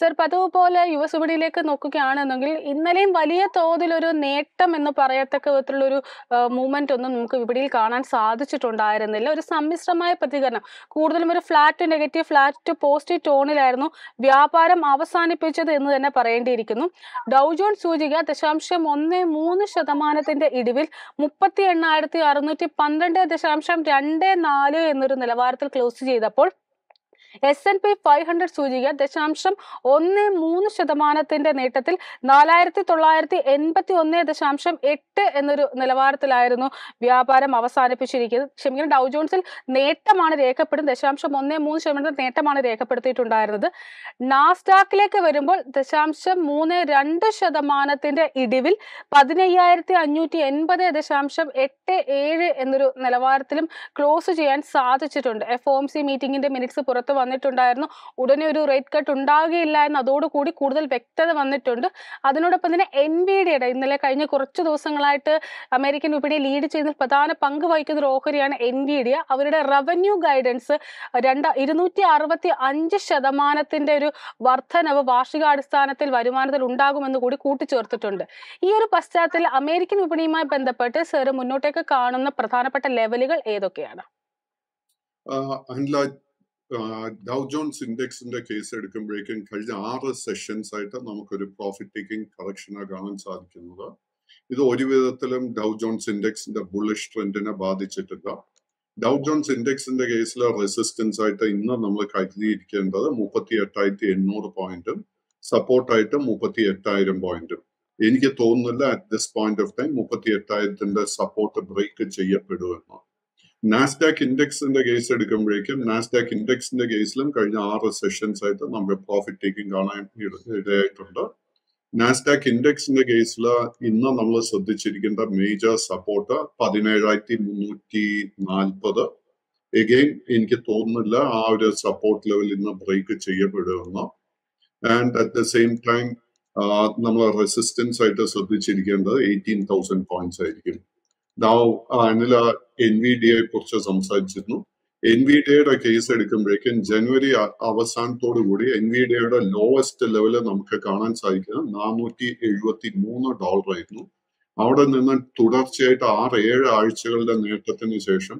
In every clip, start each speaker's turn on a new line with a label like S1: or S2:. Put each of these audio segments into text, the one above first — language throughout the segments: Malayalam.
S1: സർ പോലെ യുവസുപടിയിലേക്ക് നോക്കുകയാണെന്നെങ്കിൽ ഇന്നലെയും വലിയ തോതിലൊരു നേട്ടം എന്ന് പറയത്തക്ക വിധത്തിലുള്ളൊരു മൂവ്മെന്റ് ഒന്നും നമുക്ക് വിപണിയിൽ കാണാൻ സാധിച്ചിട്ടുണ്ടായിരുന്നില്ല ഒരു സമ്മിശ്രമായ പ്രതികരണം കൂടുതലും ഒരു ഫ്ലാറ്റ് നെഗറ്റീവ് ഫ്ലാറ്റ് പോസിറ്റീവ് ടോണിലായിരുന്നു വ്യാപാരം അവസാനിപ്പിച്ചത് എന്ന് തന്നെ പറയേണ്ടിയിരിക്കുന്നു ഡൗ ജോൺ സൂചിക ദശാംശം ഒന്ന് മൂന്ന് ശതമാനത്തിന്റെ ഇടിവിൽ മുപ്പത്തി എണ്ണായിരത്തി അറുന്നൂറ്റി പന്ത്രണ്ട് ദശാംശം രണ്ട് നാല് എന്നൊരു നിലവാരത്തിൽ ക്ലോസ് ചെയ്തപ്പോൾ S N P five hundred സൂചിക ദശാംശം ഒന്ന് മൂന്ന് ശതമാനത്തിന്റെ നേട്ടത്തിൽ നാലായിരത്തി തൊള്ളായിരത്തി എൺപത്തി ഒന്ന് ദശാംശം എട്ട് എന്നൊരു നിലവാരത്തിലായിരുന്നു വ്യാപാരം അവസാനിപ്പിച്ചിരിക്കുന്നത് ക്ഷമിക്കണം ഡൗ ജോൺസിൽ നേട്ടമാണ് രേഖപ്പെടുന്നത് ദശാംശം ഒന്ന് മൂന്ന് ശതമാനത്തിൽ നേട്ടമാണ് രേഖപ്പെടുത്തിയിട്ടുണ്ടായിരുന്നത് നാസ്ഡാക്കിലേക്ക് വരുമ്പോൾ ദശാംശം മൂന്ന് രണ്ട് ശതമാനത്തിന്റെ ഇടിവിൽ പതിനയ്യായിരത്തി അഞ്ഞൂറ്റി എൺപത് ദശാംശം എട്ട് ഏഴ് എന്നൊരു നിലവാരത്തിലും ക്ലോസ് ചെയ്യാൻ സാധിച്ചിട്ടുണ്ട് എഫ് ഒ എം സി മീറ്റിംഗിന്റെ മിനിറ്റ്സ് പുറത്തു വന്നിട്ടുണ്ടായിരുന്നു ഉടനെ ഒരു റേറ്റ് കട്ട് ഉണ്ടാവുകയില്ല എന്ന് അതോടുകൂടി കൂടുതൽ വ്യക്തത വന്നിട്ടുണ്ട് അതിനോടൊപ്പം തന്നെ എൻ വി ഡിയുടെ ഇന്നലെ കഴിഞ്ഞ കുറച്ച് ദിവസങ്ങളായിട്ട് അമേരിക്കൻ വിപണിയെ ലീഡ് ചെയ്യുന്ന പ്രധാന പങ്ക് വഹിക്കുന്ന ഒരു ഓഹരിയാണ് എൻ വി ഡി അവരുടെ റവന്യൂ ഗൈഡൻസ് രണ്ട് ഇരുന്നൂറ്റി അറുപത്തി അഞ്ച് ശതമാനത്തിന്റെ ഒരു വർധനവ് വാർഷികാടിസ്ഥാനത്തിൽ വരുമാനത്തിൽ ഉണ്ടാകുമെന്ന് കൂടി കൂട്ടിച്ചേർത്തിട്ടുണ്ട് ഈ ഒരു പശ്ചാത്തലത്തിൽ അമേരിക്കൻ വിപണിയുമായി ബന്ധപ്പെട്ട് സർ മുന്നോട്ടേക്ക് കാണുന്ന പ്രധാനപ്പെട്ട ലെവലുകൾ ഏതൊക്കെയാണ്
S2: അനില ഡൗ ജോൺസ് ഇൻഡെക്സിന്റെ കേസ് എടുക്കുമ്പോഴേക്കും കഴിഞ്ഞ ആറ് സെഷൻസ് ആയിട്ട് നമുക്കൊരു പ്രോഫിറ്റ് ടേക്കിംഗ് കറക്ഷനാണ് കാണാൻ സാധിക്കുന്നത് ഇത് ഒരു വിധത്തിലും ഡൗ ജോൺസ് ഇൻഡെക്സിന്റെ ബുള്ളിഷ് ട്രെൻഡിനെ ബാധിച്ചിട്ടില്ല ഡൗ ജോൺസ് ഇൻഡെക്സിന്റെ കേസിൽ റെസിസ്റ്റൻസ് ആയിട്ട് ഇന്ന് നമ്മൾ കരുതിയിരിക്കേണ്ടത് മുപ്പത്തി എട്ടായിരത്തി എണ്ണൂറ് പോയിന്റും സപ്പോർട്ടായിട്ട് മുപ്പത്തി എട്ടായിരം പോയിന്റും എനിക്ക് തോന്നുന്നില്ല at this point of time മുപ്പത്തി എട്ടായിരത്തിന്റെ സപ്പോർട്ട് ബ്രേക്ക് ചെയ്യപ്പെടുമെന്നാണ് നാസ്റ്റാക്ക് ഇൻഡെക്സിന്റെ കേസ് എടുക്കുമ്പോഴേക്കും നാസ്റ്റാക്ക് ഇൻഡെക്സിന്റെ കേസിലും കഴിഞ്ഞ ആറ് സെഷൻസ് ആയിട്ട് നമുക്ക് പ്രോഫിറ്റ് ടേക്കിംഗ് കാണാൻ ഇടയായിട്ടുണ്ട് നാസ്റ്റാക്ക് ഇൻഡെക്സിന്റെ കേസിൽ ഇന്ന് നമ്മൾ ശ്രദ്ധിച്ചിരിക്കേണ്ട മേജർ സപ്പോർട്ട് പതിനേഴായിരത്തി മുന്നൂറ്റി നാൽപ്പത് എഗെയിൻ എനിക്ക് തോന്നുന്നില്ല ആ ഒരു സപ്പോർട്ട് ലെവൽ ഇന്ന് ബ്രേക്ക് ചെയ്യപ്പെടുമെന്ന് and at the same time നമ്മൾ റെസിസ്റ്റൻസ് ആയിട്ട് ശ്രദ്ധിച്ചിരിക്കേണ്ടത് എയ്റ്റീൻ തൗസൻഡ് പോയിന്റ്സ് ആയിരിക്കും അനില എ കുറിച്ച് സംസാരിച്ചിരുന്നു എൻവിഡിയുടെ കേസ് എടുക്കുമ്പോഴേക്കും ജനുവരി അവസാനത്തോടു കൂടി എൻവിഡിയുടെ ലോവസ്റ്റ് ലെവല് നമുക്ക് കാണാൻ സാധിക്കുന്നത് നാനൂറ്റി എഴുപത്തി മൂന്ന് ഡോളർ ആയിരുന്നു അവിടെ നിന്ന് തുടർച്ചയായിട്ട് ആറ് ഏഴ് ആഴ്ചകളുടെ നേട്ടത്തിന് ശേഷം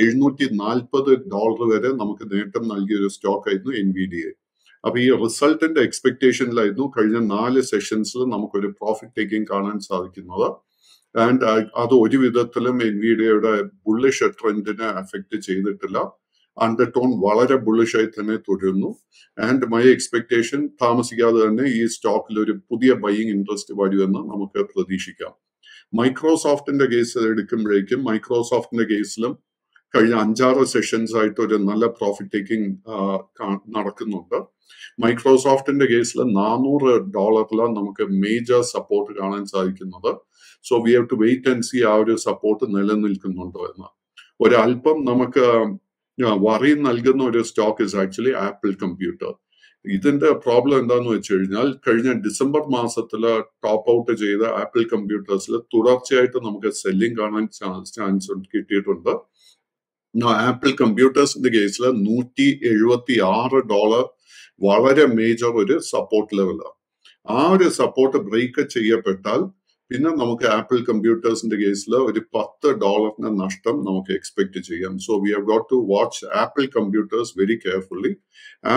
S2: എഴുന്നൂറ്റി നാൽപ്പത് ഡോളർ വരെ നമുക്ക് നേട്ടം നൽകിയ ഒരു സ്റ്റോക്ക് ആയിരുന്നു എൻ വി ഡി എ അപ്പൊ ഈ റിസൾട്ടിന്റെ എക്സ്പെക്ടേഷനിലായിരുന്നു കഴിഞ്ഞ നാല് സെഷൻസിൽ നമുക്കൊരു പ്രോഫിറ്റ് ടേക്കിംഗ് കാണാൻ സാധിക്കുന്നത് ആൻഡ് അത് ഒരു വിധത്തിലും എൻവിഡിയയുടെ ബുള്ളിഷ് ട്രെൻഡിനെ അഫക്റ്റ് ചെയ്തിട്ടില്ല അണ്ടർ ടോൺ വളരെ ബുള്ളിഷായി തന്നെ തുടരുന്നു ആൻഡ് മൈ എക്സ്പെക്ടേഷൻ താമസിക്കാതെ തന്നെ ഈ സ്റ്റോക്കിൽ ഒരു പുതിയ ബൈയിങ് ഇൻട്രസ്റ്റ് വരുമെന്ന് നമുക്ക് പ്രതീക്ഷിക്കാം മൈക്രോസോഫ്റ്റിന്റെ കേസ് എടുക്കുമ്പോഴേക്കും മൈക്രോസോഫ്റ്റിന്റെ കേസിലും കഴിഞ്ഞ അഞ്ചാറ് സെഷൻസ് ആയിട്ട് ഒരു നല്ല പ്രോഫിറ്റ് ടേക്കിംഗ് നടക്കുന്നുണ്ട് മൈക്രോസോഫ്റ്റിന്റെ കേസിൽ നാനൂറ് ഡോളറിലാണ് നമുക്ക് മേജർ സപ്പോർട്ട് കാണാൻ സാധിക്കുന്നത് so we have to wait and see ആ ഒരു സപ്പോർട്ട് നിലനിൽക്കുന്നുണ്ടോ എന്ന് ഒരല്പം നമുക്ക് വറി നൽകുന്ന ഒരു stock is actually Apple computer ഇതിന്റെ പ്രോബ്ലം എന്താന്ന് വെച്ച് കഴിഞ്ഞാൽ കഴിഞ്ഞ ഡിസംബർ മാസത്തില് ടോപ്പ് ഔട്ട് ചെയ്ത ആപ്പിൾ കമ്പ്യൂട്ടേഴ്സിൽ തുടർച്ചയായിട്ട് നമുക്ക് സെല്ലിംഗ് കാണാൻ ചാൻസ് കിട്ടിയിട്ടുണ്ട് ആപ്പിൾ കമ്പ്യൂട്ടേഴ്സിന്റെ കേസിൽ നൂറ്റി എഴുപത്തി ആറ് ഡോളർ വളരെ മേജർ ഒരു സപ്പോർട്ട് ലെവലാണ് ആ ഒരു സപ്പോർട്ട് ബ്രേക്ക് ചെയ്യപ്പെട്ടാൽ പിന്നെ നമുക്ക് ആപ്പിൾ കമ്പ്യൂട്ടേഴ്സിന്റെ കേസിൽ ഒരു പത്ത് ഡോളറിന്റെ നഷ്ടം നമുക്ക് എക്സ്പെക്ട് ചെയ്യാം so we have got to watch Apple computers very carefully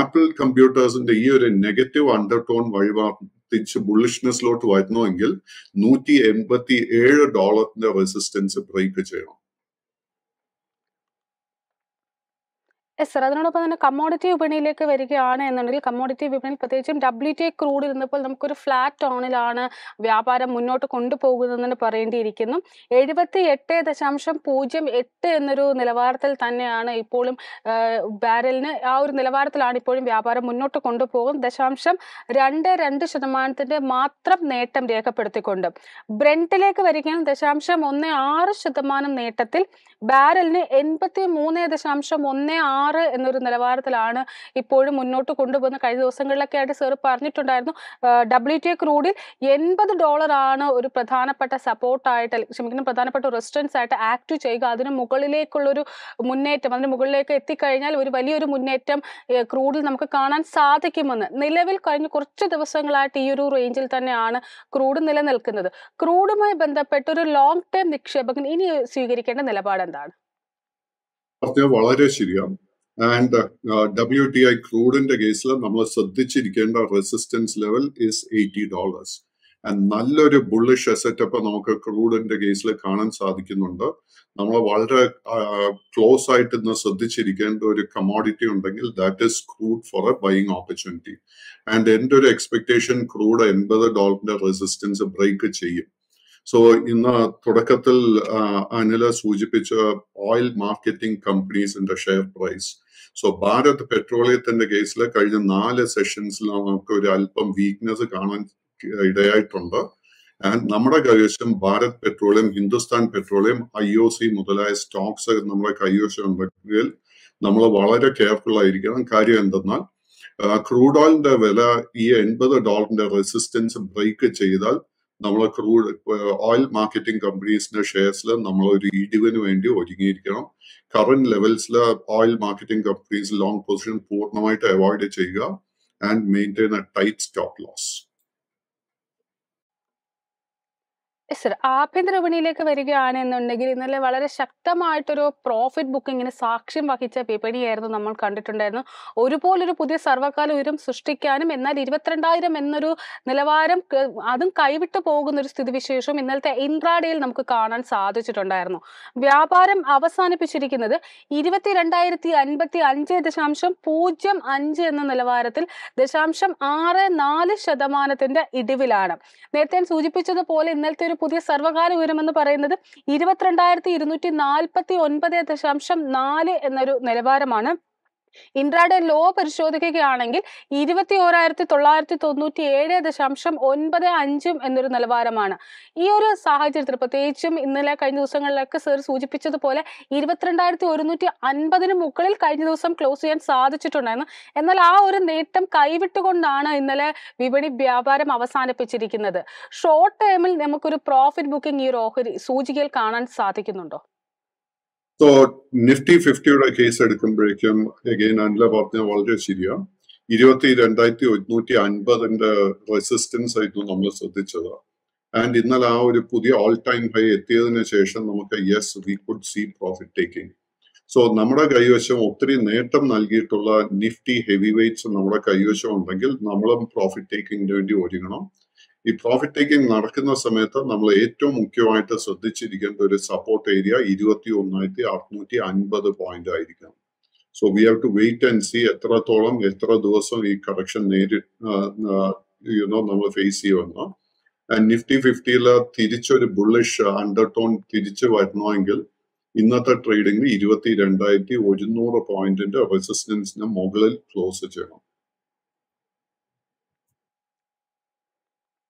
S2: Apple കമ്പ്യൂട്ടേഴ്സിന്റെ ഈ ഒരു നെഗറ്റീവ് അണ്ടർടോൺ വഴിമാർത്തിച്ച് ബുള്ളിഷ്നെസ്സിലോട്ട് വരുന്നുവെങ്കിൽ നൂറ്റി എൺപത്തി ഏഴ് ഡോളറിന്റെ റെസിസ്റ്റൻസ് ബ്രേക്ക് ചെയ്യണം
S1: എസ് സാർ അതിനോടൊപ്പം തന്നെ കമ്മോഡിറ്റി വിപണിയിലേക്ക് വരികയാണ് എന്നുണ്ടെങ്കിൽ കമ്മോഡിറ്റി വിപണിയിൽ പ്രത്യേകിച്ചും ഡബ്ല്യു ടി ക്രൂഡിൽ നിന്നപ്പോൾ നമുക്കൊരു ഫ്ലാറ്റ് ടോണിലാണ് വ്യാപാരം മുന്നോട്ട് കൊണ്ടുപോകുന്നതെന്ന് പറയേണ്ടിയിരിക്കുന്നു എഴുപത്തി എട്ട് ദശാംശം പൂജ്യം എട്ട് എന്നൊരു നിലവാരത്തിൽ തന്നെയാണ് ഇപ്പോഴും ബാരലിന് ആ ഒരു നിലവാരത്തിലാണ് ഇപ്പോഴും വ്യാപാരം മുന്നോട്ട് കൊണ്ടുപോകും ദശാംശം രണ്ട് രണ്ട് ശതമാനത്തിൻ്റെ മാത്രം നേട്ടം രേഖപ്പെടുത്തിക്കൊണ്ട് ബ്രെൻറ്റിലേക്ക് വരികയാണ് ദശാംശം ഒന്ന് ആറ് ശതമാനം നേട്ടത്തിൽ ബാരലിന് എൺപത്തി മൂന്ന് ദശാംശം ഒന്ന് ആറ് ആറ് എന്നൊരു നിലവാരത്തിലാണ് ഇപ്പോഴും മുന്നോട്ട് കൊണ്ടുപോകുന്ന കഴിഞ്ഞ ദിവസങ്ങളിലൊക്കെ ആയിട്ട് സർ പറഞ്ഞിട്ടുണ്ടായിരുന്നു ഡബ്ല്യു ടി എ ക്രൂഡിൽ എൺപത് ആണ് ഒരു പ്രധാനപ്പെട്ട സപ്പോർട്ടായിട്ട് ക്ഷമിക്കുന്ന പ്രധാനപ്പെട്ട റെസിസ്റ്റൻസ് ആയിട്ട് ആക്ട് ചെയ്യുക അതിന് മുകളിലേക്കുള്ളൊരു മുന്നേറ്റം അതിന് മുകളിലേക്ക് എത്തിക്കഴിഞ്ഞാൽ ഒരു വലിയൊരു മുന്നേറ്റം ക്രൂഡിൽ നമുക്ക് കാണാൻ സാധിക്കുമെന്ന് നിലവിൽ കഴിഞ്ഞ കുറച്ച് ദിവസങ്ങളായിട്ട് ഈ ഒരു റേഞ്ചിൽ തന്നെയാണ് ക്രൂഡ് നിലനിൽക്കുന്നത് ക്രൂഡുമായി ബന്ധപ്പെട്ട ഒരു ലോങ് ടേം നിക്ഷേപകൻ ഇനി സ്വീകരിക്കേണ്ട നിലപാട് എന്താണ്
S2: വളരെ ശരിയാണ് ആൻഡ് ഡബ്ല്യു ടി ഐ ക്രൂഡിന്റെ കേസിൽ നമ്മൾ ശ്രദ്ധിച്ചിരിക്കേണ്ട resistance level is eighty dollars and നല്ലൊരു ബുള്ളിഷ് സെറ്റപ്പ് നമുക്ക് ക്രൂഡിന്റെ കേസിൽ കാണാൻ സാധിക്കുന്നുണ്ട് നമ്മൾ വളരെ ക്ലോസ് ആയിട്ട് ഇന്ന് ശ്രദ്ധിച്ചിരിക്കേണ്ട ഒരു കമോഡിറ്റി ഉണ്ടെങ്കിൽ that is crude for a buying opportunity and എൻ്റെ ഒരു എക്സ്പെക്ടേഷൻ ക്രൂഡ് എൺപത് ഡോളറിന്റെ റെസിസ്റ്റൻസ് ബ്രേക്ക് ചെയ്യും സോ ഇന്ന് തുടക്കത്തിൽ അനില സൂചിപ്പിച്ച ഓയിൽ മാർക്കറ്റിംഗ് കമ്പനീസിന്റെ ഷെയർ പ്രൈസ് സോ ഭാരത് പെട്രോളിയത്തിന്റെ കേസിൽ കഴിഞ്ഞ നാല് സെഷൻസിൽ നമുക്ക് ഒരു അല്പം വീക്ക്നെസ് കാണാൻ ഇടയായിട്ടുണ്ട് ആൻഡ് നമ്മുടെ കൈവശം Bharat petroleum Hindustan petroleum I O C മുതലായ സ്റ്റോക്സ് നമ്മുടെ കൈവശം ഉണ്ടെങ്കിൽ നമ്മൾ വളരെ കെയർഫുൾ ആയിരിക്കണം കാര്യം എന്തെന്നാൽ ക്രൂഡ് ഓയിലിന്റെ വില ഈ എൺപത് ഡോളറിന്റെ റെസിസ്റ്റൻസ് ബ്രേക്ക് ചെയ്താൽ നമ്മൾ ക്രൂഡ് ഓയിൽ മാർക്കറ്റിംഗ് കമ്പനീസിന്റെ ഷെയർസിൽ നമ്മൾ ഒരു ഇടിവിന് വേണ്ടി ഒരുങ്ങിയിരിക്കണം കറന്റ് ലെവൽസിൽ oil marketing companies long position പൂർണ്ണമായിട്ട് അവോയ്ഡ് ചെയ്യുക and maintain a tight stop loss
S1: sir ആഭ്യന്തര വിപണിയിലേക്ക് വരികയാണെന്നുണ്ടെങ്കിൽ ഇന്നലെ വളരെ ശക്തമായിട്ടൊരു പ്രോഫിറ്റ് ബുക്കിങ്ങിന് സാക്ഷ്യം വഹിച്ച വിപണിയായിരുന്നു നമ്മൾ കണ്ടിട്ടുണ്ടായിരുന്നു ഒരുപോലൊരു പുതിയ സർവ്വകാല ഉയരം സൃഷ്ടിക്കാനും എന്നാൽ ഇരുപത്തിരണ്ടായിരം എന്നൊരു നിലവാരം അതും കൈവിട്ടു പോകുന്ന ഒരു സ്ഥിതിവിശേഷവും ഇന്നലത്തെ ഇൻട്രാഡേയിൽ നമുക്ക് കാണാൻ സാധിച്ചിട്ടുണ്ടായിരുന്നു വ്യാപാരം അവസാനിപ്പിച്ചിരിക്കുന്നത് ഇരുപത്തിരണ്ടായിരത്തി അൻപത്തി അഞ്ച് ദശാംശം പൂജ്യം അഞ്ച് എന്ന നിലവാരത്തിൽ ദശാംശം ആറ് നാല് ശതമാനത്തിന്റെ ഇടിവിലാണ് നേരത്തെ സൂചിപ്പിച്ചതുപോലെ ഇന്നലത്തെ ഒരു പുതിയ സർവകാല ഉയരമെന്ന് പറയുന്നത് ഇരുപത്തിരണ്ടായിരത്തി ഇരുന്നൂറ്റി നാൽപ്പത്തി ഒൻപത് ദശാംശം നാല് എന്നൊരു നിലവാരമാണ് ഇൻട്രാഡേ ലോ പരിശോധിക്കുകയാണെങ്കിൽ ഇരുപത്തി ഓരായിരത്തി തൊള്ളായിരത്തി തൊണ്ണൂറ്റി ഏഴ് ദശാംശം ഒൻപത് അഞ്ചും എന്നൊരു നിലവാരമാണ് ഈ ഒരു സാഹചര്യത്തിൽ പ്രത്യേകിച്ചും ഇന്നലെ കഴിഞ്ഞ ദിവസങ്ങളിലൊക്കെ സർ സൂചിപ്പിച്ചതുപോലെ ഇരുപത്തിരണ്ടായിരത്തി ഒരുന്നൂറ്റി അൻപതിന് മുകളിൽ കഴിഞ്ഞ ദിവസം ക്ലോസ് ചെയ്യാൻ സാധിച്ചിട്ടുണ്ടായിരുന്നു എന്നാൽ ആ ഒരു നേട്ടം കൈവിട്ടുകൊണ്ടാണ് ഇന്നലെ വിപണി വ്യാപാരം അവസാനിപ്പിച്ചിരിക്കുന്നത് ഷോർട്ട് ടേമിൽ നമുക്കൊരു പ്രോഫിറ്റ് ബുക്കിംഗ് ഈ ഒരു സൂചികയിൽ കാണാൻ സാധിക്കുന്നുണ്ടോ
S2: സോ നിഫ്റ്റി ഫിഫ്റ്റിയുടെ കേസ് എടുക്കുമ്പോഴേക്കും അഗെയിൻ അനില പറഞ്ഞ വളരെ ശരിയാണ് ഇരുപത്തി രണ്ടായിരത്തി ഒരുന്നൂറ്റി അൻപതിന്റെ റെസിസ്റ്റൻസ് ആയിരുന്നു നമ്മൾ ശ്രദ്ധിച്ചത് ആൻഡ് ഇന്നലെ ആ ഒരു പുതിയ ഓൾ ടൈം ഹൈ എത്തിയതിന് ശേഷം നമുക്ക് yes we could see profit taking so നമ്മുടെ കൈവശം ഒത്തിരി നേട്ടം നൽകിയിട്ടുള്ള നിഫ്റ്റി ഹെവി വെയ്റ്റ്സ് നമ്മുടെ കൈവശം ഉണ്ടെങ്കിൽ നമ്മളും പ്രോഫിറ്റ് ടേക്കിങ്ങിന് വേണ്ടി ഒരുങ്ങണം ഈ പ്രോഫിറ്റ് ടേക്കിംഗ് നടക്കുന്ന സമയത്ത് നമ്മൾ ഏറ്റവും മുഖ്യമായിട്ട് ശ്രദ്ധിച്ചിരിക്കേണ്ട ഒരു സപ്പോർട്ട് ഏരിയ ഇരുപത്തി ഒന്നായിരത്തി അറുന്നൂറ്റി അൻപത് പോയിന്റ് ആയിരിക്കണം so we have to wait and see എത്രത്തോളം എത്ര ദിവസം ഈ കറക്ഷൻ നേരി യുനോ നമ്മൾ ഫേസ് ചെയ്യുമെന്ന് നിഫ്റ്റി ഫിഫ്റ്റിയിൽ തിരിച്ചൊരു ബുള്ളിഷ് അണ്ടർ ടോൺ തിരിച്ചു വരണമെങ്കിൽ ഇന്നത്തെ ട്രേഡിംഗിൽ ഇരുപത്തി രണ്ടായിരത്തി ഒരുന്നൂറ് പോയിന്റിന്റെ റെസിസ്റ്റൻസിന് മുകളിൽ ക്ലോസ് ചെയ്യണം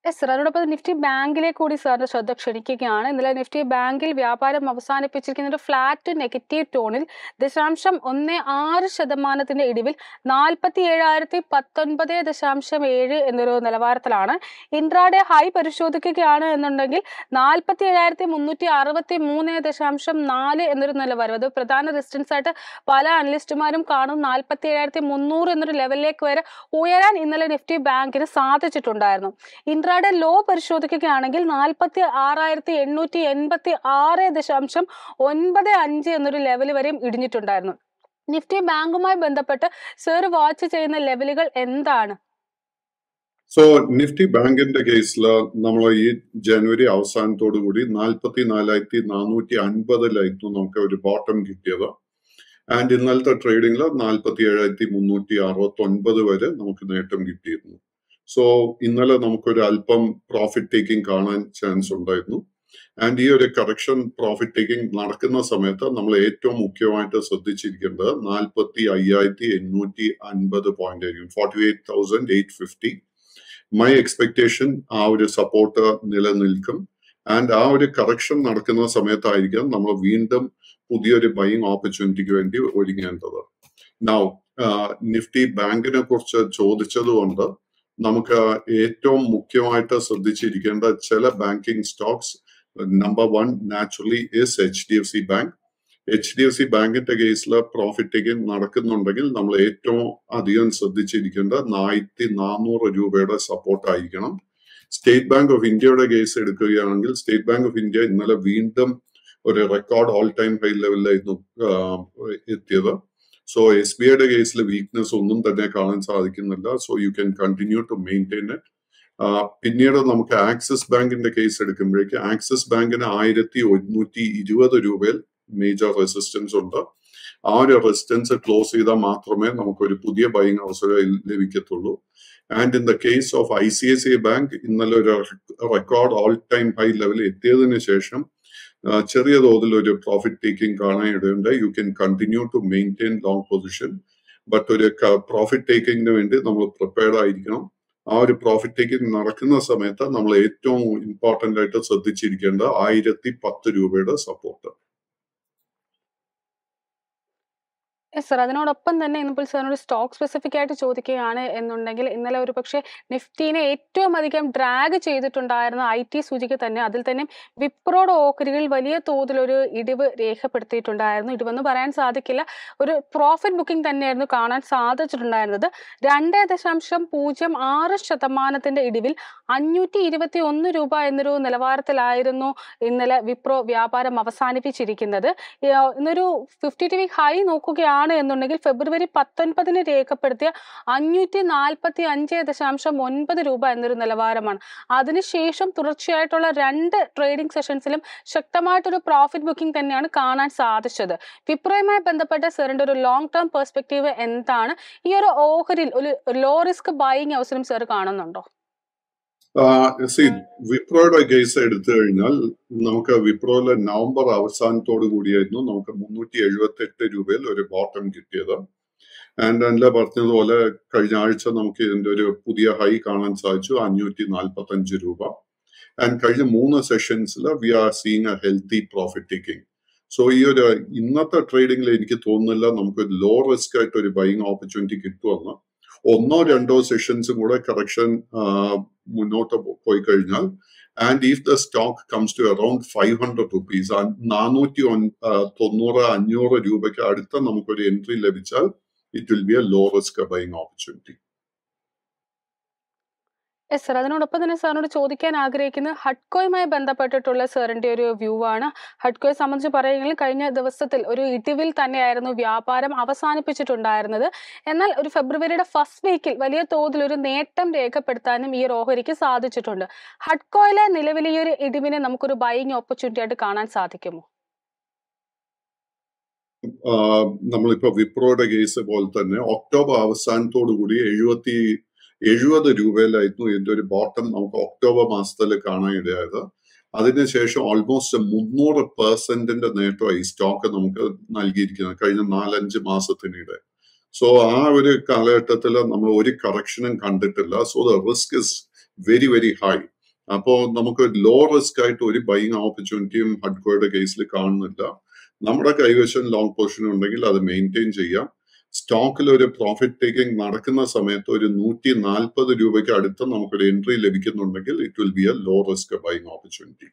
S1: യെസ് സർ അതോടൊപ്പം നിഫ്റ്റി ബാങ്കിലേക്ക് കൂടി സാറിന്റെ ശ്രദ്ധ ക്ഷണിക്കുകയാണ് ഇന്നലെ നിഫ്റ്റി ബാങ്കിൽ വ്യാപാരം അവസാനിപ്പിച്ചിരിക്കുന്ന ഒരു ഫ്ലാറ്റ് നെഗറ്റീവ് ടോണിൽ ദശാംശം ഒന്ന് ആറ് ശതമാനത്തിന്റെ ഇടിവിൽ നാൽപ്പത്തി ഏഴായിരത്തി പത്തൊൻപത് ദശാംശം ഏഴ് എന്നൊരു നിലവാരത്തിലാണ് ഇൻട്രാഡേ ഹൈ പരിശോധിക്കുകയാണ് എന്നുണ്ടെങ്കിൽ നാൽപ്പത്തി ഏഴായിരത്തി മുന്നൂറ്റി അറുപത്തി മൂന്ന് ദശാംശം നാല് എന്നൊരു നിലവാരം അത് പ്രധാന റെസിസ്റ്റൻസ് ആയിട്ട് പല അനലിസ്റ്റുമാരും കാണും നാൽപ്പത്തി ഏഴായിരത്തി മുന്നൂറ് എന്നൊരു ലെവലിലേക്ക് വരെ ഉയരാൻ ഇന്നലെ നിഫ്റ്റി ബാങ്കിന് സാധിച്ചിട്ടുണ്ടായിരുന്നു ഇൻട്രാ വയനാട് ലോ പരിശോധിക്കുകയാണെങ്കിൽ നാൽപ്പത്തി ആറായിരത്തി എണ്ണൂറ്റി എൺപത്തി ആറ് ദശാംശം ഒൻപത് അഞ്ച് എന്നൊരു ലെവൽ വരെയും ഇടിഞ്ഞിട്ടുണ്ടായിരുന്നു നിഫ്റ്റി ബാങ്കുമായി ബന്ധപ്പെട്ട് സർ വാച്ച് ചെയ്യുന്ന ലെവലുകൾ എന്താണ്
S2: സോ നിഫ്റ്റി ബാങ്കിന്റെ കേസിൽ നമ്മൾ ഈ ജനുവരി അവസാനത്തോടു കൂടി നാൽപ്പത്തി നാലായിരത്തി നാനൂറ്റി അൻപതിലായിരുന്നു നമുക്ക് ഒരു ബോട്ടം കിട്ടിയത് ആൻഡ് ഇന്നലത്തെ ട്രേഡിംഗിൽ നാൽപ്പത്തി ഏഴായിരത്തി മുന്നൂറ്റി അറുപത്തി ഒൻപത് വരെ നമുക്ക് നേട്ടം കിട്ടിയിരുന്നു സോ ഇന്നലെ നമുക്കൊരു അല്പം പ്രോഫിറ്റ് ടേക്കിംഗ് കാണാൻ ചാൻസ് ഉണ്ടായിരുന്നു ആൻഡ് ഈ ഒരു കറക്ഷൻ പ്രോഫിറ്റ് ടേക്കിംഗ് നടക്കുന്ന സമയത്ത് നമ്മൾ ഏറ്റവും മുഖ്യമായിട്ട് ശ്രദ്ധിച്ചിരിക്കേണ്ടത് നാൽപ്പത്തി അയ്യായിരത്തി എണ്ണൂറ്റി അൻപത് പോയിന്റ് ആയിരിക്കും forty eight thousand eight fifty my expectation ആ ഒരു സപ്പോർട്ട് നിലനിൽക്കും ആൻഡ് ആ ഒരു കറക്ഷൻ നടക്കുന്ന സമയത്തായിരിക്കും നമ്മൾ വീണ്ടും പുതിയൊരു ബൈങ് ഓപ്പർച്യൂണിറ്റിക്ക് വേണ്ടി ഒരുങ്ങേണ്ടത് നൗ നിഫ്റ്റി ബാങ്കിനെ കുറിച്ച് ചോദിച്ചത് കൊണ്ട് നമുക്ക് ഏറ്റവും മുഖ്യമായിട്ട് ശ്രദ്ധിച്ചിരിക്കേണ്ട ചില banking stocks number one naturally is H D F C bank H D F C ബാങ്കിന്റെ കേസിൽ പ്രോഫിറ്റ് നടക്കുന്നുണ്ടെങ്കിൽ നമ്മൾ ഏറ്റവും അധികം ശ്രദ്ധിച്ചിരിക്കേണ്ട ആയിരത്തി നാനൂറ് രൂപയുടെ സപ്പോർട്ട് ആയിരിക്കണം സ്റ്റേറ്റ് ബാങ്ക് ഓഫ് ഇന്ത്യയുടെ കേസ് എടുക്കുകയാണെങ്കിൽ സ്റ്റേറ്റ് ബാങ്ക് ഓഫ് ഇന്ത്യ ഇന്നലെ വീണ്ടും ഒരു റെക്കോർഡ് ഓൾ ടൈം ഹൈ ലെവലിലായിരുന്നു എത്തിയത് സോ എസ് ബി ഐയുടെ കേസിൽ വീക്ക്നെസ് ഒന്നും തന്നെ കാണാൻ സാധിക്കുന്നില്ല so you can continue to maintain it പിന്നീട് നമുക്ക് ആക്സിസ് ബാങ്കിന്റെ കേസ് എടുക്കുമ്പോഴേക്ക് ആക്സിസ് ബാങ്കിന് ആയിരത്തി ഒരുന്നൂറ്റി ഇരുപത് രൂപയിൽ മേജർ റെസിസ്റ്റൻസ് ഉണ്ട് ആ ഒരു റെസിസ്റ്റൻസ് ക്ലോസ് ചെയ്താൽ മാത്രമേ നമുക്ക് ഒരു പുതിയ ബൈങ് അവസരം ലഭിക്കത്തുള്ളൂ and in the case of I C I C I bank ഇന്നലെ ഒരു റെക്കോർഡ് ഓൾ ടൈം ഹൈ ലെവലിൽ എത്തിയതിനു ശേഷം ചെറിയ തോതിൽ ഒരു പ്രോഫിറ്റ് ടേക്കിംഗ് കാണാനിടയുണ്ട് you can continue to maintain long position but ഒരു പ്രോഫിറ്റ് ടേക്കിങ്ങിന് വേണ്ടി നമ്മൾ പ്രിപ്പയർഡ് ആയിരിക്കണം ആ ഒരു പ്രോഫിറ്റ് ടേക്കിംഗ് നടക്കുന്ന സമയത്ത് നമ്മൾ ഏറ്റവും ഇമ്പോർട്ടൻ്റ് ആയിട്ട് ശ്രദ്ധിച്ചിരിക്കേണ്ട ആയിരത്തി പത്ത് രൂപയുടെ സപ്പോർട്ട്
S1: സർ അതിനോടൊപ്പം തന്നെ ഇന്നിപ്പോൾ സാറിനോട് സ്റ്റോക്ക് സ്പെസിഫിക് ആയിട്ട് ചോദിക്കുകയാണ് എന്നുണ്ടെങ്കിൽ ഇന്നലെ ഒരു പക്ഷേ നിഫ്റ്റീനെ ഏറ്റവും അധികം ഡ്രാഗ് ചെയ്തിട്ടുണ്ടായിരുന്ന ഐ ടി സൂചിക്ക് തന്നെ അതിൽ തന്നെ വിപ്രോഡ് ഓഹരികളിൽ വലിയ തോതിലൊരു ഇടിവ് രേഖപ്പെടുത്തിയിട്ടുണ്ടായിരുന്നു ഇടിവെന്ന് പറയാൻ സാധിക്കില്ല ഒരു പ്രോഫിറ്റ് ബുക്കിംഗ് തന്നെയായിരുന്നു കാണാൻ സാധിച്ചിട്ടുണ്ടായിരുന്നത് രണ്ട് ദശാംശം പൂജ്യം ആറ് ശതമാനത്തിന്റെ ഇടിവിൽ അഞ്ഞൂറ്റി ഇരുപത്തി ഒന്ന് രൂപ എന്നൊരു നിലവാരത്തിലായിരുന്നു ഇന്നലെ വിപ്രോ വ്യാപാരം അവസാനിപ്പിച്ചിരിക്കുന്നത് ഇന്നൊരു ഫിഫ്റ്റി ടി വി ഹൈ നോക്കുകയാണ് ആണ് എന്നുണ്ടെങ്കിൽ ഫെബ്രുവരി പത്തൊൻപതിന് രേഖപ്പെടുത്തിയ അഞ്ഞൂറ്റി നാൽപ്പത്തി അഞ്ച് ദശാംശം ഒൻപത് രൂപ എന്നൊരു നിലവാരമാണ് അതിനുശേഷം തുടർച്ചയായിട്ടുള്ള രണ്ട് ട്രേഡിംഗ് സെഷൻസിലും ശക്തമായിട്ടൊരു പ്രോഫിറ്റ് ബുക്കിംഗ് തന്നെയാണ് കാണാൻ സാധിച്ചത് വിപ്രോയുമായി ബന്ധപ്പെട്ട സെറിന്റെ ഒരു ലോങ് ടേം പെർസ്പെക്റ്റീവ് എന്താണ് ഈ ഒരു ഓഹരിൽ ഒരു ലോ റിസ്ക് ബൈയിങ് അവസരം സെർ കാണുന്നുണ്ടോ
S2: സി വിപ്രോയുടെ കേസ് എടുത്തു കഴിഞ്ഞാൽ നമുക്ക് വിപ്രോയിലെ നവംബർ അവസാനത്തോടു കൂടിയായിരുന്നു നമുക്ക് മുന്നൂറ്റി എഴുപത്തി എട്ട് രൂപയിൽ ഒരു ബോട്ടം കിട്ടിയത് ആൻഡ് അല്ല പറഞ്ഞതുപോലെ കഴിഞ്ഞ ആഴ്ച നമുക്ക് ഇതിന്റെ ഒരു പുതിയ ഹൈ കാണാൻ സാധിച്ചു അഞ്ഞൂറ്റി നാൽപ്പത്തി അഞ്ച് രൂപ ആൻഡ് കഴിഞ്ഞ മൂന്ന് സെഷൻസിൽ we are seeing a healthy profit taking so ഈ ഒരു ഇന്നത്തെ ട്രേഡിംഗിൽ എനിക്ക് തോന്നുന്നില്ല നമുക്ക് ഒരു ലോ റിസ്ക് ആയിട്ട് ഒരു ബൈങ് ഓപ്പർച്യൂണിറ്റി കിട്ടുമെന്ന് ഒന്നോ രണ്ടോ സെഷൻസും കൂടെ കറക്ഷൻ മുന്നോട്ട് പോയി കഴിഞ്ഞാൽ and if the stock comes to around five hundred rupees നാനൂറ്റി തൊണ്ണൂറ് അഞ്ഞൂറ് രൂപയ്ക്ക് അടുത്ത നമുക്കൊരു എൻട്രി ലഭിച്ചാൽ it will be a low risk buying opportunity
S1: sir sir അതിനോടൊപ്പം തന്നെ സാറിനോട് ചോദിക്കാൻ ആഗ്രഹിക്കുന്നത് ഹഡ്കോയുമായി ബന്ധപ്പെട്ടിട്ടുള്ള സാറിന്റെ ഒരു വ്യൂ ആണ് ഹഡ്കോയെ സംബന്ധിച്ച് പറയുകയാണെങ്കിൽ കഴിഞ്ഞ ദിവസത്തിൽ ഒരു ഇടിവിൽ തന്നെയായിരുന്നു വ്യാപാരം അവസാനിപ്പിച്ചിട്ടുണ്ടായിരുന്നത് എന്നാൽ ഒരു ഫെബ്രുവരിയുടെ ഫസ്റ്റ് വീക്കിൽ വലിയ തോതിൽ ഒരു നേട്ടം രേഖപ്പെടുത്താനും ഈ ഒരു ഓഹരിക്ക് സാധിച്ചിട്ടുണ്ട് ഹഡ്കോയിലെ നിലവിലെ ഈ ഒരു ഇടിവിനെ നമുക്കൊരു ബൈങ് ഓപ്പർച്യൂണിറ്റി ആയിട്ട് കാണാൻ സാധിക്കുമോ
S2: നമ്മളിപ്പോ വിപ്രോയുടെ കേസ് പോലെ തന്നെ ഒക്ടോബർ അവസാനത്തോടു കൂടി എഴുപത്തി എഴുപത് രൂപയിലായിരുന്നു ഇതിന്റെ ഒരു ബോട്ടം നമുക്ക് ഒക്ടോബർ മാസത്തിൽ കാണാൻ ഇടയായത് അതിനുശേഷം ഓൾമോസ്റ്റ് മുന്നൂറ് പെർസെന്റിന്റെ നേട്ടമായി സ്റ്റോക്ക് നമുക്ക് നൽകിയിരിക്കുന്നത് കഴിഞ്ഞ നാലഞ്ച് മാസത്തിനിടെ സോ ആ ഒരു കാലഘട്ടത്തിൽ നമ്മൾ ഒരു കറക്ഷനും കണ്ടിട്ടില്ല so the risk is very very high അപ്പോൾ നമുക്ക് ലോ റിസ്ക് ആയിട്ട് ഒരു ബൈങ് ഓപ്പർച്യൂണിറ്റിയും ഹഡ്കോയുടെ കേസിൽ കാണുന്നില്ല നമ്മുടെ കൈവശം ലോങ് പൊസിഷൻ ഉണ്ടെങ്കിൽ അത് മെയിൻറ്റെയിൻ ചെയ്യാം സ്റ്റോക്കിൽ ഒരു പ്രോഫിറ്റ് ടേക്കിംഗ് നടക്കുന്ന സമയത്ത് ഒരു നൂറ്റി നാൽപ്പത് രൂപയ്ക്ക് അടുത്ത് നമുക്കൊരു എൻട്രി ലഭിക്കുന്നുണ്ടെങ്കിൽ it will be a low risk buying opportunity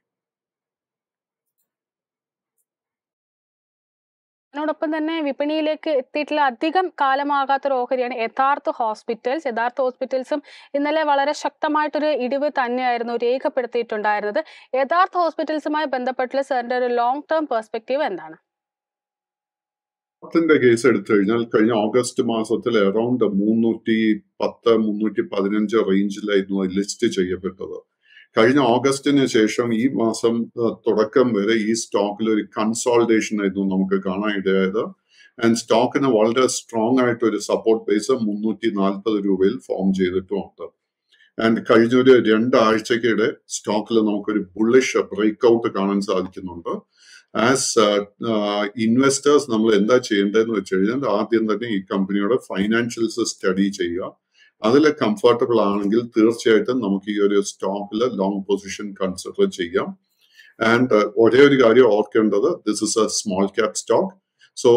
S1: അതിനോടൊപ്പം തന്നെ വിപണിയിലേക്ക് എത്തിയിട്ടുള്ള അധികം കാലമാകാത്ത ഒരു ഓഹരിയാണ് യഥാർത്ഥ ഹോസ്പിറ്റൽസ് യഥാർത്ഥ ഹോസ്പിറ്റൽസും ഇന്നലെ വളരെ ശക്തമായിട്ടൊരു ഇടിവ് തന്നെയായിരുന്നു രേഖപ്പെടുത്തിയിട്ടുണ്ടായിരുന്നത് യഥാർത്ഥ ഹോസ്പിറ്റൽസുമായി ബന്ധപ്പെട്ടുള്ള സാറിന്റെ ഒരു ലോങ് ടേം പെർസ്പെക്റ്റീവ് എന്താണ്
S2: ത്തിന്റെ കേസ് എടുത്തു കഴിഞ്ഞാൽ കഴിഞ്ഞ ഓഗസ്റ്റ് മാസത്തിൽ അറൌണ്ട് മുന്നൂറ്റി പത്ത് മുന്നൂറ്റി പതിനഞ്ച് റേഞ്ചിലായിരുന്നു ലിസ്റ്റ് ചെയ്യപ്പെട്ടത് കഴിഞ്ഞ ഓഗസ്റ്റിന് ശേഷം ഈ മാസം തുടക്കം വരെ ഈ സ്റ്റോക്കിൽ ഒരു കൺസോൾട്ടേഷൻ ആയിരുന്നു നമുക്ക് കാണാൻ ഇടയായത് ആൻഡ് സ്റ്റോക്കിന് വളരെ സ്ട്രോങ് ആയിട്ട് ഒരു സപ്പോർട്ട് ബേസ് മുന്നൂറ്റി നാൽപ്പത് രൂപയിൽ ഫോം ചെയ്തിട്ടുമുണ്ട് ആൻഡ് കഴിഞ്ഞ ഒരു രണ്ടാഴ്ചക്കിടെ സ്റ്റോക്കിൽ നമുക്കൊരു ബുള്ളിഷ് ബ്രേക്ക് ഔട്ട് കാണാൻ സാധിക്കുന്നുണ്ട് ആസ് ഇൻവെസ്റ്റേഴ്സ് uh, uh, നമ്മൾ എന്താ ചെയ്യേണ്ടതെന്ന് വെച്ച് കഴിഞ്ഞാൽ ആദ്യം തന്നെ ഈ കമ്പനിയുടെ ഫൈനാൻഷ്യൽസ് സ്റ്റഡി ചെയ്യുക അതിൽ കംഫർട്ടബിൾ ആണെങ്കിൽ തീർച്ചയായിട്ടും നമുക്ക് ഈ ഒരു സ്റ്റോക്കിൽ ലോങ് പൊസിഷൻ കൺസിഡർ ചെയ്യാം ആൻഡ് uh, ഒരേ ഒരു കാര്യം ഓർക്കേണ്ടത് this is a small cap stock so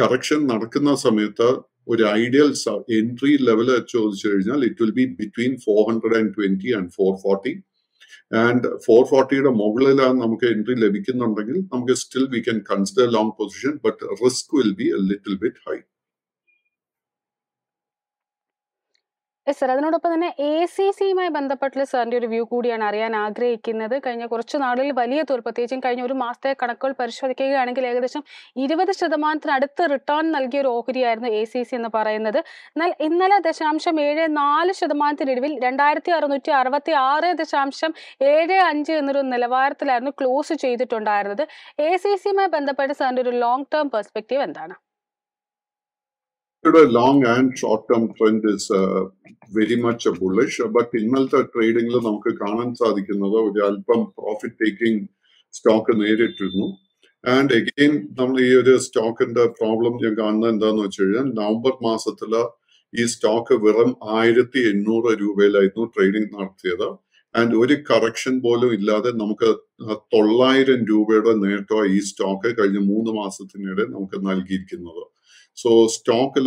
S2: correction നടക്കുന്ന സമയത്ത് ഒരു ഐഡിയൽ എൻട്രി ലെവൽ ചോദിച്ചു കഴിഞ്ഞാൽ it will be between four hundred and twenty and four forty and four ഫോർട്ടിയുടെ മുകളിലാണ് നമുക്ക് എൻട്രി ലഭിക്കുന്നുണ്ടെങ്കിൽ നമുക്ക് still we can consider long position but risk will be a little bit high
S1: sir അതിനോടൊപ്പം തന്നെ എ സി സിയുമായി ബന്ധപ്പെട്ടുള്ള സാറിന്റെ ഒരു വ്യൂ കൂടിയാണ് അറിയാൻ ആഗ്രഹിക്കുന്നത് കഴിഞ്ഞ കുറച്ച് നാളുകളിൽ വലിയ തോൽ പ്രത്യേകിച്ചും കഴിഞ്ഞ ഒരു മാസത്തെ കണക്കുകൾ പരിശോധിക്കുകയാണെങ്കിൽ ഏകദേശം ഇരുപത് ശതമാനത്തിനടുത്ത് റിട്ടേൺ നൽകിയ ഒരു ഓഹരിയായിരുന്നു എ സി സി എന്ന് പറയുന്നത് എന്നാൽ ഇന്നലെ ദശാംശം ഏഴ് നാല് ശതമാനത്തിനൊടുവിൽ രണ്ടായിരത്തി അറുന്നൂറ്റി അറുപത്തി ആറ് ദശാംശം ഏഴ് അഞ്ച് എന്നൊരു നിലവാരത്തിലായിരുന്നു ക്ലോസ് ചെയ്തിട്ടുണ്ടായിരുന്നത് എ സി സിയുമായി ബന്ധപ്പെട്ട് സാറിന്റെ ഒരു ലോങ് ടേം പെർസ്പെക്റ്റീവ് എന്താണ്
S2: long and short term trend is very much a bullish but ഇന്നലത്തെ ട്രേഡിംഗിൽ നമുക്ക് കാണാൻ സാധിക്കുന്നത് ഒരു അല്പം പ്രോഫിറ്റ് ടേക്കിംഗ് സ്റ്റോക്ക് നേരിട്ടിരുന്നു ആൻഡ് എഗെയിൻ നമ്മൾ ഈ ഒരു സ്റ്റോക്കിന്റെ പ്രോബ്ലം ഞാൻ കാണുന്നത് എന്താന്ന് വെച്ച് കഴിഞ്ഞാൽ നവംബർ മാസത്തില് ഈ സ്റ്റോക്ക് വെറും ആയിരത്തി എണ്ണൂറ് രൂപയിലായിരുന്നു ട്രേഡിംഗ് നടത്തിയത് ആൻഡ് ഒരു കറക്ഷൻ പോലും ഇല്ലാതെ നമുക്ക് തൊള്ളായിരം രൂപയുടെ നേട്ടമാണ് ഈ സ്റ്റോക്ക് കഴിഞ്ഞ മൂന്ന് മാസത്തിനിടെ നമുക്ക് നൽകിയിരിക്കുന്നത് സോ സ്റ്റോക്കിൽ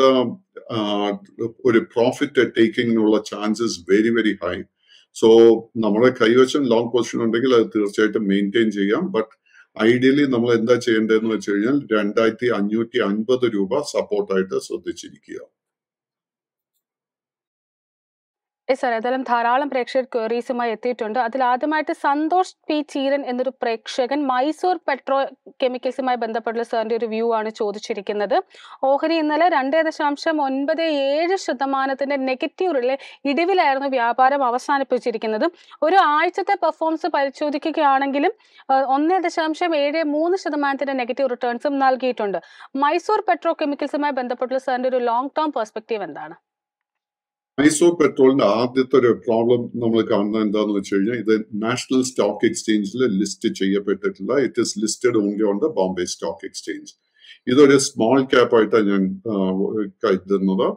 S2: ഒരു പ്രോഫിറ്റ് ടേക്കിങ്ങിനുള്ള chances very very high so നമ്മുടെ കൈവശം ലോങ് പൊസിഷൻ ഉണ്ടെങ്കിൽ അത് തീർച്ചയായിട്ടും മെയിൻറ്റെയിൻ ചെയ്യാം ബട്ട് ഐഡിയലി നമ്മൾ എന്താ ചെയ്യേണ്ടതെന്ന് വെച്ച് കഴിഞ്ഞാൽ രണ്ടായിരത്തി അഞ്ഞൂറ്റി അൻപത് രൂപ സപ്പോർട്ടായിട്ട് ശ്രദ്ധിച്ചിരിക്കുക
S1: എസ് സാർ ഏതായാലും ധാരാളം പ്രേക്ഷകർ ക്വയറീസുമായി എത്തിയിട്ടുണ്ട് അതിൽ ആദ്യമായിട്ട് സന്തോഷ് പി ചീരൻ എന്നൊരു പ്രേക്ഷകൻ മൈസൂർ പെട്രോ കെമിക്കൽസുമായി ബന്ധപ്പെട്ടുള്ള സാറിന്റെ ഒരു വ്യൂ ആണ് ചോദിച്ചിരിക്കുന്നത് ഓഹരി ഇന്നലെ രണ്ട് ദശാംശം ഒൻപത് ഏഴ് ശതമാനത്തിന്റെ നെഗറ്റീവ് റിലേ ഇടിവിലായിരുന്നു വ്യാപാരം അവസാനിപ്പിച്ചിരിക്കുന്നത് ഒരു ആഴ്ചത്തെ പെർഫോമൻസ് പരിശോധിക്കുകയാണെങ്കിലും ഒന്ന് ദശാംശം ഏഴ് മൂന്ന് ശതമാനത്തിന്റെ നെഗറ്റീവ് റിട്ടേൺസും നൽകിയിട്ടുണ്ട് മൈസൂർ പെട്രോ കെമിക്കൽസുമായി ബന്ധപ്പെട്ടുള്ള സാറിന്റെ ഒരു ലോങ് ടേം പെർസ്പെക്റ്റീവ് എന്താണ്
S2: ഐസോ പെട്രോളിന്റെ ആദ്യത്തെ ഒരു പ്രോബ്ലം നമ്മൾ കാണുന്നത് എന്താണെന്ന് വെച്ച് കഴിഞ്ഞാൽ ഇത് നാഷണൽ സ്റ്റോക്ക് എക്സ്ചേഞ്ചിൽ ലിസ്റ്റ് ചെയ്യപ്പെട്ടിട്ടില്ല it is listed only on the Bombay stock exchange ഇതൊരു സ്മോൾ ക്യാപ് ആയിട്ടാണ് ഞാൻ കരുതുന്നത്